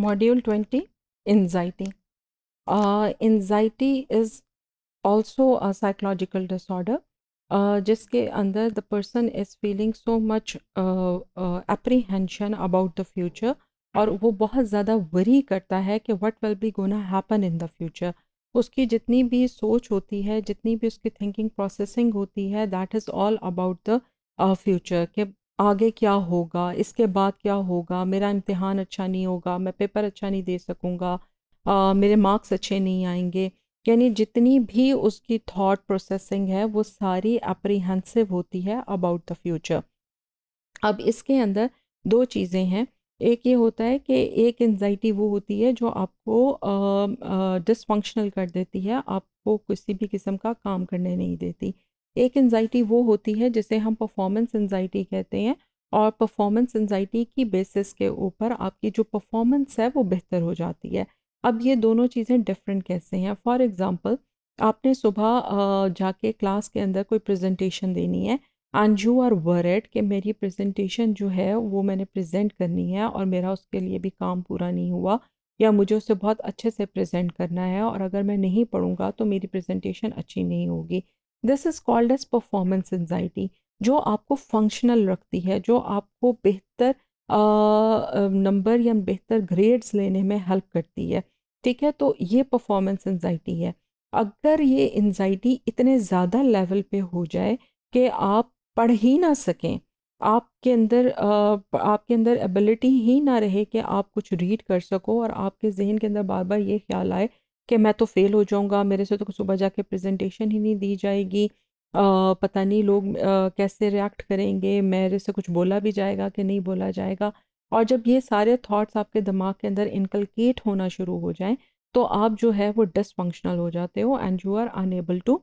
Module twenty anxiety anxiety is also a psychological disorder जिसके अंदर the person is feeling so much apprehension about the future और वो बहुत ज़्यादा worry करता है कि what will be gonna happen in the future उसकी जितनी भी सोच होती है जितनी भी उसकी थिंकिंग प्रोसेसिंग होती है that is all about the future के आगे क्या होगा इसके बाद क्या होगा मेरा इम्तहान अच्छा नहीं होगा मैं पेपर अच्छा नहीं दे सकूँगा मेरे मार्क्स अच्छे नहीं आएंगे यानी जितनी भी उसकी थॉट प्रोसेसिंग है वो सारी अप्रीहेंसिव होती है अबाउट द फ्यूचर अब इसके अंदर दो चीज़ें हैं एक ये होता है कि एक एनजाइटी वो होती है जो आपको डिसफंक्शनल कर देती है आपको किसी भी किस्म का काम करने नहीं देती एक एनजाइटी वो होती है जिसे हम परफॉर्मेंस एनजाइटी कहते हैं और परफॉर्मेंस एनजाइटी की बेसिस के ऊपर आपकी जो परफॉर्मेंस है वो बेहतर हो जाती है अब ये दोनों चीज़ें डिफरेंट कैसे हैं फॉर एग्ज़ाम्पल आपने सुबह जाके क्लास के अंदर कोई प्रेजेंटेशन देनी है एंड यू आर वर्ड कि मेरी प्रेजेंटेशन जो है वो मैंने प्रेजेंट करनी है और मेरा उसके लिए भी काम पूरा नहीं हुआ या मुझे उसे बहुत अच्छे से प्रेजेंट करना है और अगर मैं नहीं पढ़ूंगा तो मेरी प्रेजेंटेशन अच्छी नहीं होगी this is called as performance anxiety जो आपको फंक्शनल रखती है जो आपको बेहतर नंबर या बेहतर ग्रेड्स लेने में हेल्प करती है ठीक है तो ये परफॉर्मेंस एनजाइटी है अगर ये एनजाइटी इतने ज़्यादा लेवल पे हो जाए कि आप पढ़ ही ना सकें आपके अंदर आपके अंदर एबिलिटी ही ना रहे कि आप कुछ रीड कर सको और आपके जहन के अंदर बार बार ये ख्याल आए कि मैं तो फ़ेल हो जाऊँगा मेरे से तो सुबह जाके प्रेजेंटेशन ही नहीं दी जाएगी आ, पता नहीं लोग आ, कैसे रिएक्ट करेंगे, मेरे से कुछ बोला भी जाएगा कि नहीं बोला जाएगा। और जब ये सारे थॉट्स आपके दिमाग के अंदर इनकलकेट होना शुरू हो जाए तो आप जो है वो डिसफंक्शनल हो जाते हो and you are unable to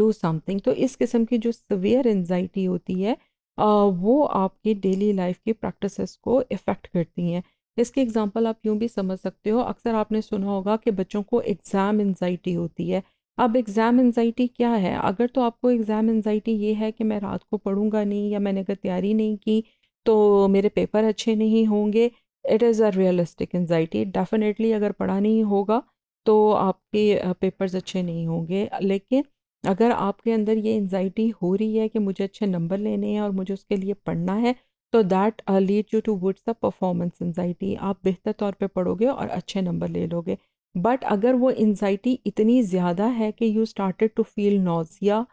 do something तो इस किस्म की जो सवियर एनजाइटी होती है आ, वो आपकी डेली लाइफ़ की प्रैक्टिस को इफ़ेक्ट करती हैं। इसकी एग्जांपल आप यूँ भी समझ सकते हो अक्सर आपने सुना होगा कि बच्चों को एग्ज़ाम एनजाइटी होती है अब एग्ज़ाम एनजाइटी क्या है अगर तो आपको एग्ज़ाम एनजाइटी ये है कि मैं रात को पढ़ूंगा नहीं या मैंने अगर तैयारी नहीं की तो मेरे पेपर अच्छे नहीं होंगे it is a realistic anxiety definitely अगर पढ़ा नहीं होगा तो आपके पेपर्स अच्छे नहीं होंगे लेकिन अगर आपके अंदर ये एनजाइटी हो रही है कि मुझे अच्छे नंबर लेने हैं और मुझे उसके लिए पढ़ना है तो that lead you towards the performance anxiety आप बेहतर तौर पे पढ़ोगे और अच्छे नंबर ले लोगे बट अगर वो एनजाइटी इतनी ज़्यादा है कि you started to feel nausea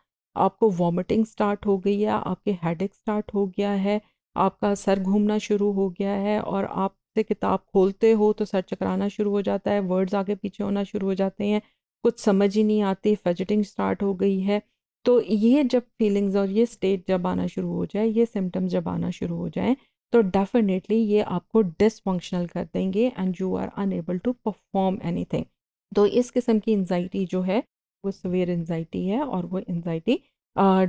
आपको वॉमिटिंग स्टार्ट हो गई है आपके हेड स्टार्ट हो गया है आपका सर घूमना शुरू हो गया है और आपसे किताब खोलते हो तो सर चकराना शुरू हो जाता है वर्ड्स आगे पीछे होना शुरू हो जाते हैं कुछ समझ ही नहीं आती फजटिंग स्टार्ट हो गई है तो ये जब फीलिंग्स और ये स्टेट जब आना शुरू हो जाए ये सिम्टम्स जब आना शुरू हो जाए तो डेफिनेटली ये आपको डिसफंक्शनल कर देंगे and you are unable to perform any तो इस किस्म की एनजाइटी जो है वो सवेर एनजाइटी है और वो एनजाइटी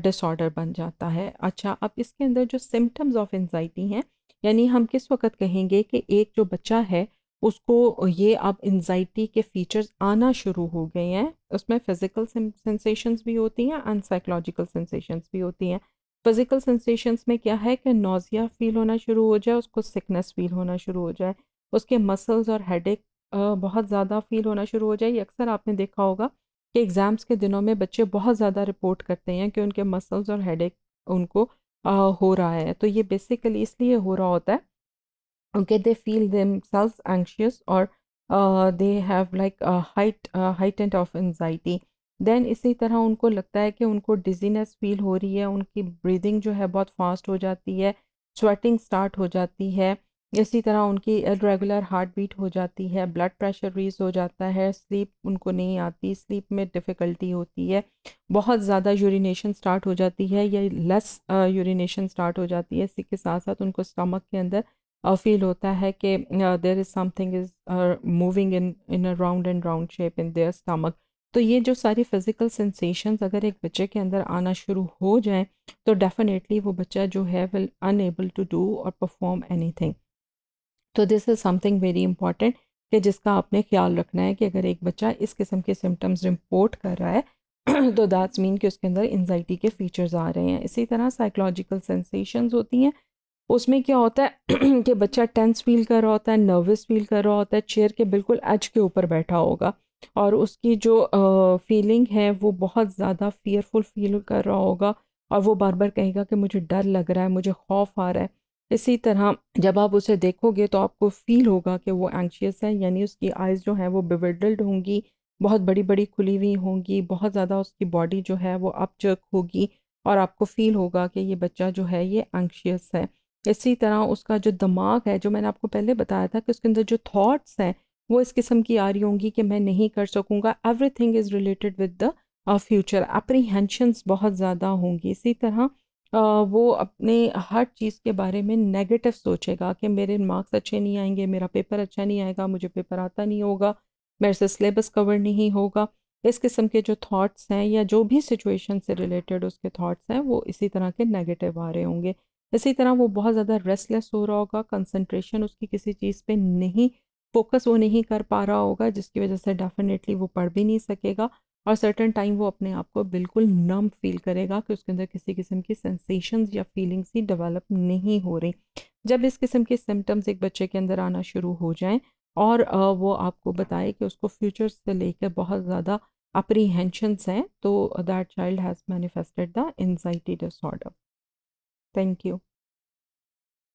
डिसऑर्डर बन जाता है अच्छा अब इसके अंदर जो सिम्टम्स ऑफ एनजाइटी हैं यानी हम किस वक्त कहेंगे कि एक जो बच्चा है उसको ये अब एनजाइटी के फीचर्स आना शुरू हो गए हैं उसमें फ़िज़िकल सेंसेशंस भी होती हैं एंड साइकोलॉजिकल सेंसेशंस भी होती हैं फ़िज़िकल सेंसेशंस में क्या है कि नोज़िया फ़ील होना शुरू हो जाए उसको सिकनेस फ़ील होना शुरू हो जाए उसके मसल्स और हेडेक बहुत ज़्यादा फ़ील होना शुरू हो जाए ये अक्सर आपने देखा होगा कि एग्ज़ाम्स के दिनों में बच्चे बहुत ज़्यादा रिपोर्ट करते हैं कि उनके मसल्स और हेडेक उनको आ, हो रहा है तो ये बेसिकली इसलिए हो रहा होता है okay uh, they feel themselves anxious or they have like height heightened of anxiety then इसी तरह उनको लगता है कि उनको डिजीनेस फील हो रही है उनकी ब्रीदिंग जो है बहुत फास्ट हो जाती है स्वेटिंग स्टार्ट हो जाती है इसी तरह उनकी इरेगुलर हार्ट बीट हो जाती है ब्लड प्रेशर रीज हो जाता है स्लीप उनको नहीं आती स्लीप में डिफ़िकल्टी होती है बहुत ज़्यादा यूरिनेशन स्टार्ट हो जाती है या लेस यूरिनेशन स्टार्ट हो जाती है इसी के साथ साथ उनको स्टमक के अंदर फील होता है कि there is something is moving in in a round and round shape in their stomach तो ये जो सारी फ़िज़िकल सेंसेशंस अगर एक बच्चे के अंदर आना शुरू हो जाए तो डेफ़िनेटली वो बच्चा जो है विल अनएबल टू डू और परफॉर्म एनीथिंग तो this is something very important कि जिसका आपने ख्याल रखना है कि अगर एक बच्चा इस किस्म के सिम्टम्स रिपोर्ट कर रहा है तो दैट्स मीन कि उसके अंदर एनजाइटी के फीचर्स आ रहे हैं इसी तरह साइकोलॉजिकल सेंसेशंस होती हैं उसमें क्या होता है कि बच्चा टेंस फील कर रहा होता है नर्वस फील कर रहा होता है चेयर के बिल्कुल एज के ऊपर बैठा होगा और उसकी जो फीलिंग है वो बहुत ज़्यादा फियरफुल फील कर रहा होगा और वो बार बार कहेगा कि मुझे डर लग रहा है मुझे खौफ आ रहा है इसी तरह जब आप उसे देखोगे तो आपको फील होगा कि वो एंक्शियस है यानी उसकी आइज़ जो हैं वो बिविडल्ड होंगी बहुत बड़ी बड़ी खुली हुई होंगी बहुत ज़्यादा उसकी बॉडी जो है वो अपचर्क होगी और आपको फील होगा कि ये बच्चा जो है ये एंक्शियस है इसी तरह उसका जो दिमाग है जो मैंने आपको पहले बताया था कि उसके अंदर जो थाट्स हैं वो इस किस्म की आ रही होंगी कि मैं नहीं कर सकूँगा everything is related with the future apprehensions बहुत ज़्यादा होंगी इसी तरह वो अपने हर चीज़ के बारे में नेगेटिव सोचेगा कि मेरे मार्क्स अच्छे नहीं आएंगे मेरा पेपर अच्छा नहीं आएगा मुझे पेपर आता नहीं होगा मेरे से सिलेबस कवर नहीं होगा इस किस्म के जो थाट्स हैं या जो भी सिचुएशन से रिलेटेड उसके थाट्स हैं वो इसी तरह के नेगेटिव आ रहे होंगे इसी तरह वो बहुत ज़्यादा रेस्टलेस हो रहा होगा कंसंट्रेशन उसकी किसी चीज़ पे नहीं फोकस वो नहीं कर पा रहा होगा जिसकी वजह से डेफिनेटली वो पढ़ भी नहीं सकेगा और सर्टन टाइम वो अपने आप को बिल्कुल नम फील करेगा कि उसके अंदर किसी किस्म की सेंसेशंस या फीलिंग्स ही डेवलप नहीं हो रही जब इस किस्म के सिम्टम्स एक बच्चे के अंदर आना शुरू हो जाएं और वो आपको बताए कि उसको फ्यूचर से लेकर बहुत ज़्यादा अप्रीहेंशंस हैं तो that child has manifested the anxiety disorder Thank you.